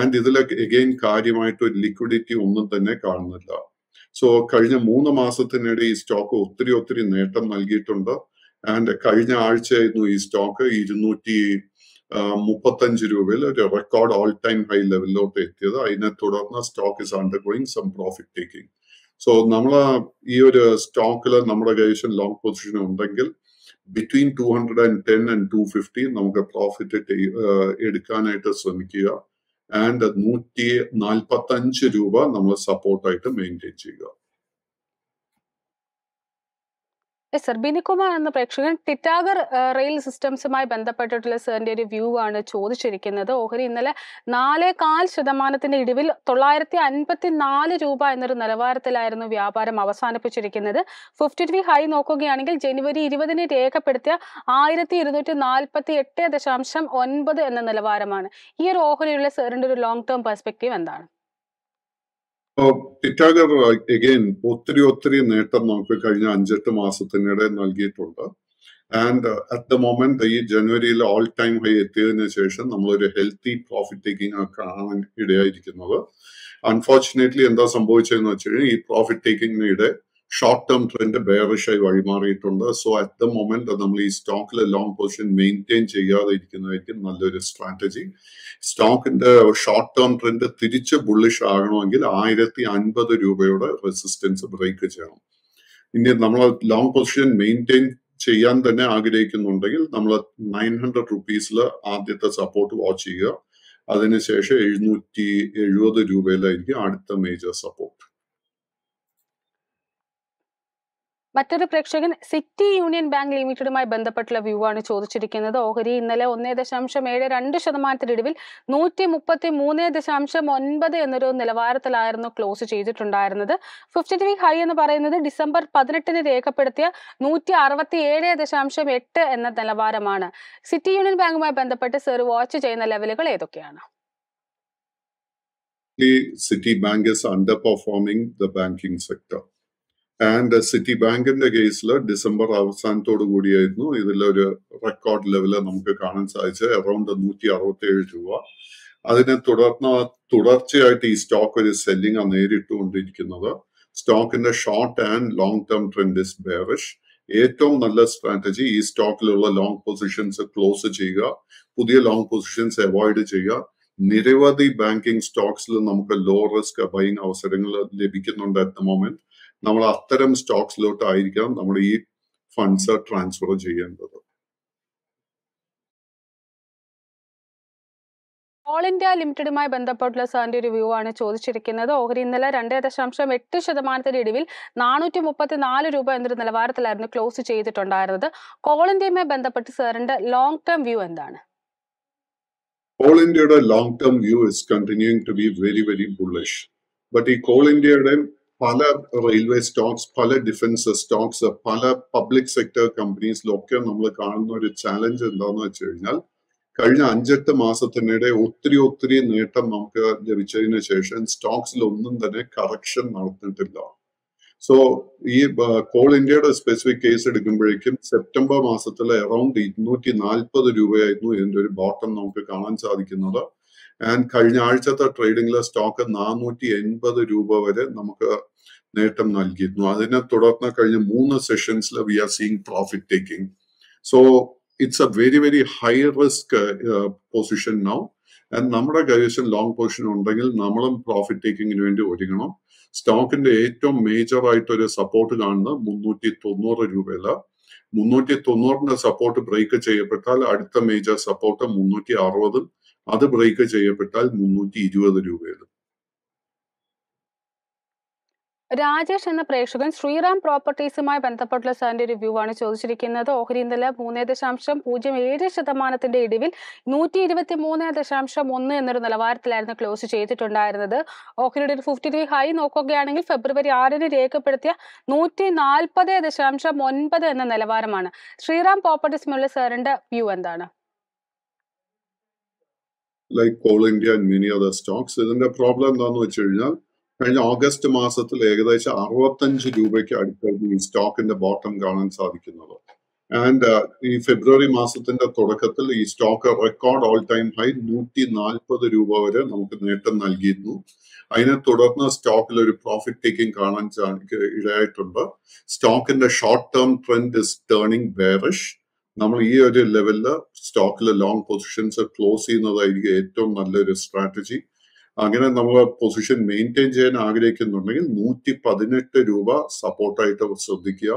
S2: ആൻഡ് ഇതിൽ എഗെയിൻ കാര്യമായിട്ട് ഒരു ലിക്വിഡിറ്റി ഒന്നും തന്നെ കാണുന്നില്ല സോ കഴിഞ്ഞ മൂന്ന് മാസത്തിനിടെ ഈ സ്റ്റോക്ക് ഒത്തിരി ഒത്തിരി നേട്ടം നൽകിയിട്ടുണ്ട് ആൻഡ് കഴിഞ്ഞ ആഴ്ചയായിരുന്നു ഈ സ്റ്റോക്ക് ഇരുന്നൂറ്റി മുപ്പത്തഞ്ച് രൂപയിൽ ഒരു റെക്കോർഡ് ഓൾ ടൈം ഹൈ ലെവലിലോട്ട് എത്തിയത് അതിനെ തുടർന്ന് stock is going some profit taking so നമ്മൾ ഈ ഒരു സ്റ്റോക്കിൽ നമ്മുടെ കൈവശം ലോങ് പൊസിഷൻ ഉണ്ടെങ്കിൽ between two hundred and ten and two fifty നമുക്ക് പ്രോഫിറ്റ് എടുക്കാനായിട്ട് ശ്രമിക്കുക ആൻഡ് നൂറ്റി നാൽപ്പത്തഞ്ച് രൂപ നമ്മൾ സപ്പോർട്ടായിട്ട് മെയിൻറ്റെയിൻ ചെയ്യുക
S1: സെർബിനിക്കുമാർ എന്ന പ്രേക്ഷകൻ ടിറ്റാഗർ റെയിൽ സിസ്റ്റംസുമായി ബന്ധപ്പെട്ടിട്ടുള്ള സാറിന്റെ ഒരു വ്യൂ ആണ് ചോദിച്ചിരിക്കുന്നത് ഓഹരി ഇന്നലെ നാലേ കാൽ ശതമാനത്തിന്റെ ഇടിവിൽ തൊള്ളായിരത്തി അൻപത്തി നാല് രൂപ എന്നൊരു നിലവാരത്തിലായിരുന്നു വ്യാപാരം അവസാനിപ്പിച്ചിരിക്കുന്നത് ഫിഫ്റ്റി ത്രീ ഹൈ നോക്കുകയാണെങ്കിൽ ജനുവരി ഇരുപതിന് രേഖപ്പെടുത്തിയ ആയിരത്തി ഇരുന്നൂറ്റി നാൽപ്പത്തി എട്ട് ദശാംശം ഒൻപത് എന്ന നിലവാരമാണ് ഈ ഒരു ഓഹരിയുള്ള സാറിന്റെ ഒരു ലോങ് ടേം പെർസ്പെക്റ്റീവ് എന്താണ്
S2: ടിറ്റാഗർ എഗെയിൻ ഒത്തിരി ഒത്തിരി നേട്ടം നമുക്ക് കഴിഞ്ഞ അഞ്ചെട്ട് മാസത്തിനിടെ നൽകിയിട്ടുണ്ട് ആൻഡ് അറ്റ് ദ മൊമെന്റ് ഈ ജനുവരിയിൽ ഓൾ ടൈം ഹൈ എത്തിയതിനു ശേഷം നമ്മളൊരു ഹെൽത്തി പ്രോഫിറ്റ് ടേക്കിംഗ് ഒക്കെ ആണ് ഇടയായിരിക്കുന്നത് അൺഫോർച്ചുനേറ്റ്ലി എന്താ സംഭവിച്ചതെന്ന് വെച്ച് ഈ പ്രോഫിറ്റ് ടേക്കിംഗിനിടെ ഷോർട്ട് ടേം ട്രെൻഡ് ബെയറിഷായി വഴിമാറിയിട്ടുണ്ട് സോ അറ്റ് ദ മൊമെന്റ് നമ്മൾ ഈ സ്റ്റോക്കിൽ ലോങ് പൊസിഷൻ മെയിൻറ്റെയിൻ ചെയ്യാതെ ഇരിക്കുന്നതായിരിക്കും നല്ലൊരു സ്ട്രാറ്റജി സ്റ്റോക്കിന്റെ ഷോർട്ട് ടേം ട്രെൻഡ് തിരിച്ച് ബുള്ളിഷ് ആകണമെങ്കിൽ ആയിരത്തി അൻപത് രൂപയുടെ റെസിസ്റ്റൻസ് ബ്രേക്ക് ചെയ്യണം ഇനി നമ്മൾ ലോങ് പൊസിഷൻ മെയിൻറ്റെയിൻ ചെയ്യാൻ തന്നെ ആഗ്രഹിക്കുന്നുണ്ടെങ്കിൽ നമ്മൾ നയൻ ഹൺഡ്രഡ് റുപ്പീസിൽ ആദ്യത്തെ സപ്പോർട്ട് വാച്ച് ചെയ്യുക അതിനുശേഷം എഴുന്നൂറ്റി എഴുപത് രൂപയിലായിരിക്കും അടുത്ത മേജർ സപ്പോർട്ട്
S1: മറ്റൊരു പ്രേക്ഷകൻ സിറ്റി യൂണിയൻ ബാങ്ക് ലിമിറ്റഡുമായി ബന്ധപ്പെട്ടുള്ള വ്യൂ ആണ് ചോദിച്ചിരിക്കുന്നത് ഓഹരി ഇന്നലെ ഒന്നേ ദശാംശം ഏഴ് രണ്ട് ശതമാനത്തിന്റെ ഇടിവിൽ നൂറ്റി മുപ്പത്തി മൂന്ന് ദശാംശം ഒൻപത് എന്നൊരു നിലവാരത്തിലായിരുന്നു ക്ലോസ് ചെയ്തിട്ടുണ്ടായിരുന്നത് ഫിഫ്റ്റി വീക്ക് ഹൈ എന്ന് പറയുന്നത് ഡിസംബർ പതിനെട്ടിന് രേഖപ്പെടുത്തിയ നൂറ്റി അറുപത്തി ഏഴ് ദശാംശം എട്ട് എന്ന നിലവാരമാണ് സിറ്റി യൂണിയൻ ബാങ്കുമായി ബന്ധപ്പെട്ട് സെർ വാച്ച് ചെയ്യുന്ന ലെവലുകൾ ഏതൊക്കെയാണ്
S2: City is under underperforming the banking sector. And City ബാങ്കിന്റെ കേസിൽ ഡിസംബർ അവസാനത്തോടു കൂടിയായിരുന്നു ഇതിലൊരു റെക്കോർഡ് ലെവല് നമുക്ക് കാണാൻ സാധിച്ചത് അറൌണ്ട് നൂറ്റി അറുപത്തി ഏഴ് രൂപ അതിനെ തുടർന്ന് തുടർച്ചയായിട്ട് ഈ സ്റ്റോക്ക് ഒരു സെല്ലിംഗ് നേരിട്ടുകൊണ്ടിരിക്കുന്നത് സ്റ്റോക്കിന്റെ short and long term trend is bearish ഏറ്റവും നല്ല സ്ട്രാറ്റജി ഈ സ്റ്റോക്കിലുള്ള ലോങ് പൊസിഷൻസ് ക്ലോസ് ചെയ്യുക പുതിയ ലോങ് പൊസിഷൻസ് അവോയ്ഡ് ചെയ്യുക നിരവധി ബാങ്കിങ് സ്റ്റോക്സിൽ നമുക്ക് ലോ റിസ്ക് ബൈങ് അവസരങ്ങൾ ലഭിക്കുന്നുണ്ട് അറ്റ് ദ മൊമെന്റ് നമ്മൾ അത്തരം സ്റ്റോക്സിലോട്ടായിരിക്കണം നമ്മൾ ഈ ഫണ്ട്സ് ട്രാൻസ്ഫർ ചെയ്യേണ്ടത്
S1: ഓൾ ഇന്ത്യ ലിമിറ്റഡുമായി ബന്ധപ്പെട്ടുള്ള സാറിന്റെ ഒരു വ്യൂ ആണ് ചോദിച്ചിരിക്കുന്നത് ഓഹരി ഇന്നലെ രണ്ട് ദശാംശം എട്ട് ശതമാനത്തിന്റെ ഇടിവിൽ നാനൂറ്റി മുപ്പത്തി നാല് രൂപ എന്നൊരു നിലവാരത്തിലായിരുന്നു ക്ലോസ് ചെയ്തിട്ടുണ്ടായിരുന്നത് കോൾ ഇന്ത്യയുമായി ബന്ധപ്പെട്ട് സാറിന്റെ ലോങ് ടേം വ്യൂ എന്താണ്
S2: കോൾ ഇന്ത്യയുടെ long term view is continuing to be very very bullish but ഈ കോൾ ഇന്ത്യയുടെ പല റെയിൽവേ സ്റ്റോക്സ് പല ഡിഫൻസ് സ്റ്റോക്സ് പല പബ്ലിക് സെക്ടർ കമ്പനീസിലൊക്കെ നമ്മൾ കാണുന്ന ഒരു ചാലഞ്ച് എന്താന്ന് വെച്ച് കഴിഞ്ഞാൽ കഴിഞ്ഞ അഞ്ചെട്ട് മാസത്തിനിടെ ഒത്തിരി ഒത്തിരി നേട്ടം നമുക്ക് ലഭിച്ചതിന് ശേഷം സ്റ്റോക്സിൽ ഒന്നും തന്നെ കറക്ഷൻ നടന്നിട്ടില്ല സോ ഈ കോൾ ഇന്ത്യയുടെ സ്പെസിഫിക് കേസ് എടുക്കുമ്പോഴേക്കും സെപ്റ്റംബർ മാസത്തിലെ അറൌണ്ട് ഇരുന്നൂറ്റി നാൽപ്പത് രൂപയായിരുന്നു ഇതിന്റെ ഒരു ബോട്ടം നമുക്ക് കാണാൻ സാധിക്കുന്നത് ആൻഡ് കഴിഞ്ഞ ആഴ്ചത്തെ ട്രേഡിംഗിലെ സ്റ്റോക്ക് നാനൂറ്റി എൺപത് രൂപ വരെ നമുക്ക് നേട്ടം നൽകിയിരുന്നു അതിനെ തുടർന്ന് കഴിഞ്ഞ മൂന്ന് സെഷൻസിൽ we are seeing profit taking so it's a very very high risk position now and നമ്മുടെ കൈവശം ലോങ് പൊസിഷൻ ഉണ്ടെങ്കിൽ നമ്മളും പ്രോഫിറ്റ് ടേക്കിങ്ങിന് വേണ്ടി ഒരുങ്ങണം സ്റ്റോക്കിന്റെ ഏറ്റവും മേജർ ആയിട്ടൊരു സപ്പോർട്ട് കാണുന്നത് മുന്നൂറ്റി തൊണ്ണൂറ് രൂപയില് മുന്നൂറ്റി തൊണ്ണൂറിന്റെ സപ്പോർട്ട് ബ്രേക്ക് ചെയ്യപ്പെട്ടാൽ അടുത്ത മേജർ സപ്പോർട്ട് മുന്നൂറ്റി അറുപതും അത് ബ്രേക്ക് ചെയ്യപ്പെട്ടാൽ മുന്നൂറ്റി ഇരുപത് രൂപയാണ്
S1: രാജേഷ് എന്ന പ്രേക്ഷകൻ ശ്രീറാം പ്രോപ്പർട്ടീസുമായി ബന്ധപ്പെട്ടുള്ള സാറിന്റെ ഒരു വ്യൂ ആണ് ചോദിച്ചിരിക്കുന്നത് ഓഹരി നില മൂന്ന് ദശാംശം പൂജ്യം ഏഴ് ശതമാനത്തിന്റെ ഇടിവിൽ നൂറ്റി ഇരുപത്തി മൂന്ന് ദശാംശം ഒന്ന് എന്നൊരു നിലവാരത്തിലായിരുന്നു ക്ലോസ് ചെയ്തിട്ടുണ്ടായിരുന്നത് ഓഹരിയുടെ ഒരു ഫിഫ്റ്റി ത്രീ ഹൈ നോക്കുകയാണെങ്കിൽ ഫെബ്രുവരി ആറിന് രേഖപ്പെടുത്തിയ നൂറ്റി നാൽപ്പത് ദശാംശം ഒൻപത് എന്ന നിലവാരമാണ് ശ്രീറാം പ്രോപ്പർട്ടീസുമുള്ള സാറിന്റെ വ്യൂ എന്താണ്
S2: like coal India and many other stocks ഇതിന്റെ പ്രോബ്ലം എന്താണെന്ന് വെച്ച് കഴിഞ്ഞാൽ കഴിഞ്ഞ ഓഗസ്റ്റ് മാസത്തിൽ ഏകദേശം അറുപത്തഞ്ച് രൂപയ്ക്ക് അടുത്തായിരുന്നു ഈ സ്റ്റോക്കിന്റെ ബോട്ടം കാണാൻ സാധിക്കുന്നത് ആൻഡ് uh, ഈ ഫെബ്രുവരി മാസത്തിന്റെ തുടക്കത്തിൽ ഈ stock record all time high നൂറ്റി നാൽപ്പത് രൂപ വരെ നമുക്ക് നേട്ടം നൽകിയിരുന്നു അതിനെ തുടർന്ന് സ്റ്റോക്കിൽ ഒരു പ്രോഫിറ്റ് ടേക്കിംഗ് കാണാൻ ഇടയായിട്ടുണ്ട് സ്റ്റോക്കിന്റെ short term trend is turning bearish നമ്മൾ ഈ ഒരു ലെവലിൽ സ്റ്റോക്കിൽ ലോങ് പൊസിഷൻസ് ക്ലോസ് ചെയ്യുന്നതായിരിക്കും ഏറ്റവും നല്ലൊരു സ്ട്രാറ്റജി അങ്ങനെ നമ്മൾ പൊസിഷൻ മെയിൻറ്റെയിൻ ചെയ്യാൻ ആഗ്രഹിക്കുന്നുണ്ടെങ്കിൽ നൂറ്റി പതിനെട്ട് രൂപ സപ്പോർട്ടായിട്ട് ശ്രദ്ധിക്കുക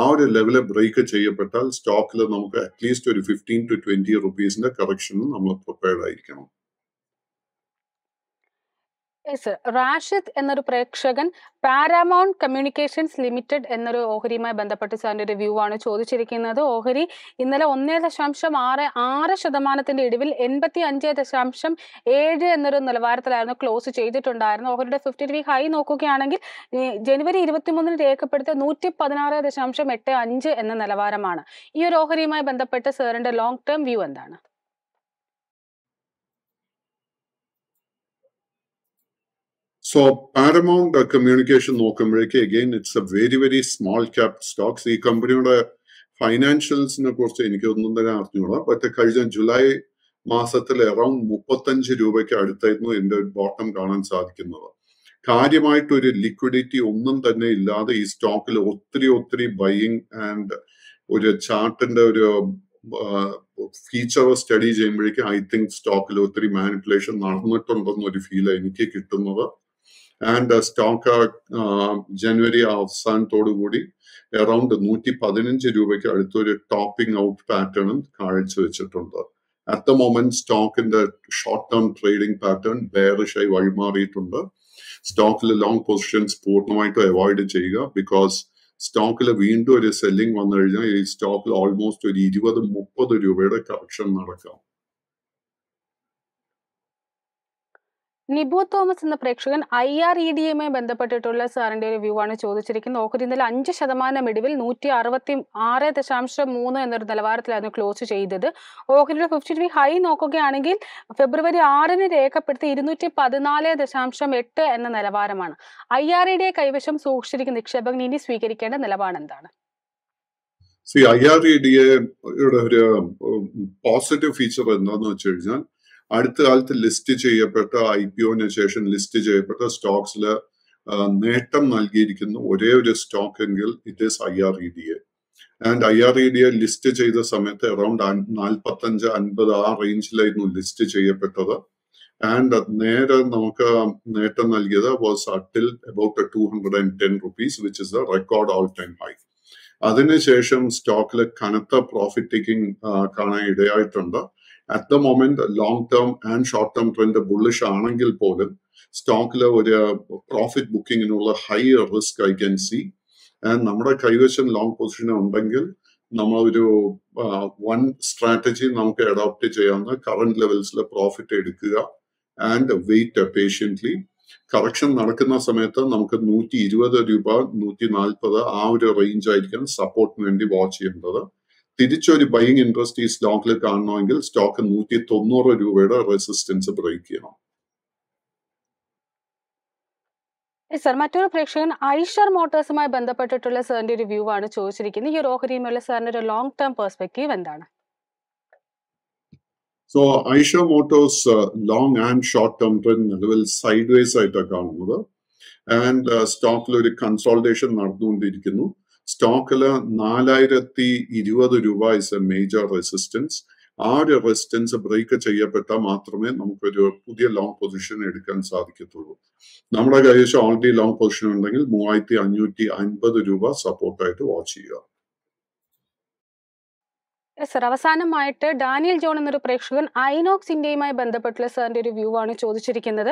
S2: ആ ഒരു ലെവല് ബ്രേക്ക് ചെയ്യപ്പെട്ടാൽ സ്റ്റോക്കിൽ നമുക്ക് അറ്റ്ലീസ്റ്റ് ഒരു ഫിഫ്റ്റീൻ ടു ട്വന്റി റുപ്പീസിന്റെ കറക്ഷനും നമ്മൾ പ്രിപ്പയർഡ് ആയിരിക്കണം
S1: റാഷിദ് എന്നൊരു പ്രേക്ഷകൻ പാരാമൗണ്ട് കമ്മ്യൂണിക്കേഷൻസ് ലിമിറ്റഡ് എന്നൊരു ഓഹരിയുമായി ബന്ധപ്പെട്ട് സാറിൻ്റെ ഒരു വ്യൂ ആണ് ചോദിച്ചിരിക്കുന്നത് ഓഹരി ഇന്നലെ ഒന്നേ ദശാംശം ആറ് ആറ് ശതമാനത്തിൻ്റെ ഇടിവിൽ എൺപത്തി അഞ്ച് ദശാംശം ഏഴ് എന്നൊരു നിലവാരത്തിലായിരുന്നു ക്ലോസ് ചെയ്തിട്ടുണ്ടായിരുന്നു ഓഹരിയുടെ ഫിഫ്റ്റി ത്രീ ഹൈ നോക്കുകയാണെങ്കിൽ ജനുവരി ഇരുപത്തിമൂന്നിന് രേഖപ്പെടുത്തിയ നൂറ്റി പതിനാറ് ദശാംശം എട്ട് അഞ്ച് എന്ന നിലവാരമാണ് ഈ ഒരു ഓഹരിയുമായി ബന്ധപ്പെട്ട് സാറിൻ്റെ ലോങ് ടേം വ്യൂ എന്താണ്
S2: സോ പാരമൗണ്ട് കമ്മ്യൂണിക്കേഷൻ നോക്കുമ്പോഴേക്ക് again it's a very very small cap stocks ഈ കമ്പനിയുടെ ഫൈനാൻഷ്യൽസിനെ കുറിച്ച് എനിക്ക് ഒന്നും തന്നെ അറിഞ്ഞോളാം പക്ഷെ കഴിഞ്ഞ ജൂലൈ മാസത്തിൽ അറൌണ്ട് മുപ്പത്തഞ്ച് രൂപയ്ക്ക് അടുത്തായിരുന്നു എൻ്റെ ബോട്ടം കാണാൻ സാധിക്കുന്നത് കാര്യമായിട്ട് ഒരു ലിക്വിഡിറ്റി ഒന്നും തന്നെ ഇല്ലാതെ ഈ സ്റ്റോക്കിൽ ഒത്തിരി ഒത്തിരി ബൈയിങ് ആൻഡ് ഒരു ചാർട്ടിന്റെ ഒരു ഫീച്ചർ സ്റ്റഡി ചെയ്യുമ്പോഴേക്കും ഐ തിങ്ക് സ്റ്റോക്കിൽ ഒത്തിരി മാനിപ്പുലേഷൻ നടന്നിട്ടുണ്ടെന്നൊരു ഫീൽ എനിക്ക് കിട്ടുന്നത് ആൻഡ് സ്റ്റോക്ക് ജനുവരി അവസാനത്തോടു കൂടി എറൗണ്ട് നൂറ്റി പതിനഞ്ച് രൂപയ്ക്ക് അടുത്തൊരു ടോപ്പിംഗ് ഔട്ട് പാറ്റേണും കാഴ്ചവെച്ചിട്ടുണ്ട് അറ്റ് ദ മോമെന്റ് സ്റ്റോക്കിന്റെ ഷോർട്ട് ടേം ട്രേഡിംഗ് പാറ്റേൺ ബേറിഷായി വഴിമാറിയിട്ടുണ്ട് സ്റ്റോക്കിൽ ലോങ് പൊസിഷൻസ് പൂർണ്ണമായിട്ടും അവോയ്ഡ് ചെയ്യുക ബിക്കോസ് സ്റ്റോക്കിൽ വീണ്ടും ഒരു സെല്ലിംഗ് വന്നു കഴിഞ്ഞാൽ ഈ സ്റ്റോക്കിൽ ഓൾമോസ്റ്റ് ഒരു ഇരുപത് മുപ്പത് രൂപയുടെ കറക്ഷൻ നടക്കാം
S1: നിബു തോമസ് എന്ന പ്രേക്ഷകൻ ഐ ആർ ഇ ഡി എമ്മായി ബന്ധപ്പെട്ടിട്ടുള്ള സാറിന്റെ ഒരു വ്യൂ ആണ് ചോദിച്ചിരിക്കുന്നത് ഓഹരി ഇന്നലെ അഞ്ച് ശതമാനം ഇടിവിൽ നൂറ്റി അറുപത്തി ആറ് ദശാംശം മൂന്ന് എന്നൊരു നിലവാരത്തിലായിരുന്നു ക്ലോസ് ചെയ്തത് ഓഹരിയുടെ ഫിഫ്റ്റി ത്രീ ഹൈ നോക്കുകയാണെങ്കിൽ ഫെബ്രുവരി ആറിന് രേഖപ്പെടുത്തി ഇരുന്നൂറ്റി പതിനാല് ദശാംശം എട്ട് എന്ന നിലവാരമാണ് ഐ ആർ ഇ ഡിയെ കൈവശം സൂക്ഷിച്ചിരിക്കുന്ന നിക്ഷേപകൻ ഇനി സ്വീകരിക്കേണ്ട നിലപാട് എന്താണ്
S2: സി ഐ ആർ ഇ ഡിയുടെ ഒരു പോസിറ്റീവ് ഫീച്ചർ എന്താണെന്ന് വെച്ച് കഴിഞ്ഞാൽ അടുത്ത കാലത്ത് ലിസ്റ്റ് ചെയ്യപ്പെട്ട ഐ പി ഒന് ശേഷം ലിസ്റ്റ് ചെയ്യപ്പെട്ട സ്റ്റോക്സിൽ നേട്ടം നൽകിയിരിക്കുന്ന ഒരേ ഒരു സ്റ്റോക്ക് എങ്കിൽ it is I R E D A and I R E D A list ചെയ്ത സമയത്ത് അറൌണ്ട് നാൽപ്പത്തഞ്ച് അൻപത് ആ റേഞ്ചിലായിരുന്നു ലിസ്റ്റ് ചെയ്യപ്പെട്ടത് ആൻഡ് നേരെ നമുക്ക് നേട്ടം നൽകിയത് വാസ് അട്ടിൽ about two hundred and ten rupees which is the record all time high അതിനുശേഷം സ്റ്റോക്കിൽ കനത്ത പ്രോഫിറ്റ് ടേക്കിംഗ് കാണാൻ ഇടയായിട്ടുണ്ട് at the moment long term and short term trend bullish ആണെങ്കിൽ പോലും സ്റ്റോക്കിലെ ഒരു പ്രോഫിറ്റ് ബുക്കിങ്ങിനുള്ള high risk I can see and നമ്മുടെ കൈവശം ലോങ് പൊസിഷൻ ഉണ്ടെങ്കിൽ നമ്മൾ ഒരു വൺ സ്ട്രാറ്റജി നമുക്ക് അഡോപ്റ്റ് ചെയ്യാവുന്ന കറണ്ട് ലെവൽസിൽ പ്രോഫിറ്റ് എടുക്കുക ആൻഡ് വെയിറ്റ് പേഷ്യൻ്റ്ലി കറക്ഷൻ നടക്കുന്ന സമയത്ത് നമുക്ക് നൂറ്റി ഇരുപത് രൂപ നൂറ്റി നാൽപ്പത് ആ ഒരു റേഞ്ച് ആയിരിക്കണം സപ്പോർട്ടിന് വേണ്ടി വാച്ച് ചെയ്യേണ്ടത് തിരിച്ചൊരു ബൈങ് ഇൻട്രസ്റ്റ് ഈ സ്റ്റോക്കിൽ കാണണമെങ്കിൽ സ്റ്റോക്ക് നൂറ്റി തൊണ്ണൂറ് രൂപയുടെ റെസിസ്റ്റൻസ് ബ്രേക്ക് ചെയ്യണം
S1: സർ മറ്റൊരു പ്രേക്ഷകൻ ഐഷർ മോട്ടോഴ്സുമായി ബന്ധപ്പെട്ടിട്ടുള്ള സാറിന്റെ ഒരു വ്യൂ ആണ് ചോദിച്ചിരിക്കുന്നത് ഈ ഓഹരി സാറിന്റെ ഒരു ലോങ് ടേം പെർസ്പെക്റ്റീവ് എന്താണ്
S2: so Eicher motors long and short term trend നിലവിൽ സൈഡ് വൈസ് ആയിട്ടാണ് കാണുന്നത് ആൻഡ് സ്റ്റോക്കിൽ uh, ഒരു കൺസോൾട്ടേഷൻ നടന്നുകൊണ്ടിരിക്കുന്നു സ്റ്റോക്കില് നാലായിരത്തി ഇരുപത് രൂപ ഇസ് എ മേജർ റെസിസ്റ്റൻസ് ആ ഒരു റെസിസ്റ്റൻസ് ബ്രേക്ക് ചെയ്യപ്പെട്ടാൽ മാത്രമേ നമുക്കൊരു പുതിയ ലോങ് പൊസിഷൻ എടുക്കാൻ സാധിക്കത്തുള്ളൂ നമ്മുടെ കൈവശം ഓൾറെഡി ലോങ് പൊസിഷൻ ഉണ്ടെങ്കിൽ മൂവായിരത്തി അഞ്ഞൂറ്റി അൻപത് രൂപ സപ്പോർട്ടായിട്ട് വാച്ച് ചെയ്യുക
S1: സർ അവസാനമായിട്ട് ഡാനിയൽ ജോൺ എന്നൊരു പ്രേക്ഷകൻ ഐനോക്സ് ഇന്ത്യയുമായി ബന്ധപ്പെട്ടുള്ള സാറിന്റെ ഒരു വ്യൂ ആണ് ചോദിച്ചിരിക്കുന്നത്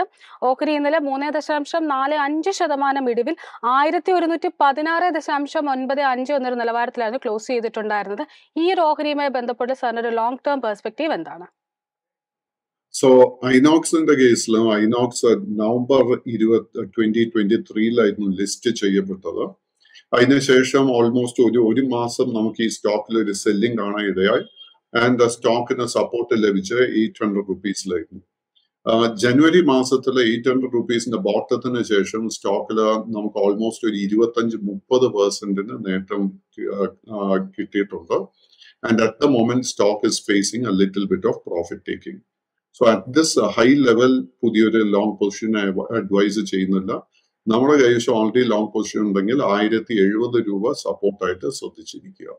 S1: ഓഹരി ഇന്നലെ മൂന്ന് ദശാംശം നാല് അഞ്ച് ശതമാനം ഇടിവിൽ ആയിരത്തി ഒരുന്നൂറ്റി പതിനാറ് ദശാംശം ഒൻപത് അഞ്ച് എന്നൊരു നിലവാരത്തിലാണ് ക്ലോസ് ചെയ്തിട്ടുണ്ടായിരുന്നത് ഈ ഒരു ഓഹരിയുമായി ബന്ധപ്പെട്ട സാറിന്റെ ഒരു ലോങ് ടേം പെർസ്പെക്റ്റീവ് എന്താണ്
S2: സോ ഐനോക്സിന്റെ കേസിലും ഐനോക്സ് നവംബർ ഇരുപത് ട്വന്റി ട്വന്റി ത്രീയിലായിരുന്നു ലിസ്റ്റ് ചെയ്യപ്പെട്ടത് അതിനുശേഷം ഓൾമോസ്റ്റ് ഒരു ഒരു മാസം നമുക്ക് ഈ സ്റ്റോക്കിൽ ഒരു സെല്ലിംഗ് കാണാൻ ഇടയായി ആൻഡ് സ്റ്റോക്കിന് സപ്പോർട്ട് ലഭിച്ച് എയ്റ്റ് ഹൺഡ്രഡ് റുപ്പീസിലായിരുന്നു ജനുവരി മാസത്തിൽ എയ്റ്റ് ഹൺഡ്രഡ് റുപ്പീസിന്റെ ബോട്ടത്തിന് ശേഷം സ്റ്റോക്കിൽ നമുക്ക് ഓൾമോസ്റ്റ് ഒരു ഇരുപത്തഞ്ച് മുപ്പത് പെർസെന്റിന് നേട്ടം കിട്ടിയിട്ടുണ്ട് and at the moment stock is facing a little bit of profit taking so at this high level പുതിയൊരു ലോങ് പൊസിഷൻ അഡ്വൈസ് ചെയ്യുന്നില്ല നമ്മുടെ കൈവശം ഓൾറെഡി ലോങ് പൊസിഷൻ ഉണ്ടെങ്കിൽ ആയിരത്തി എഴുപത് രൂപ സപ്പോർട്ടായിട്ട് ശ്രദ്ധിച്ചിരിക്കുക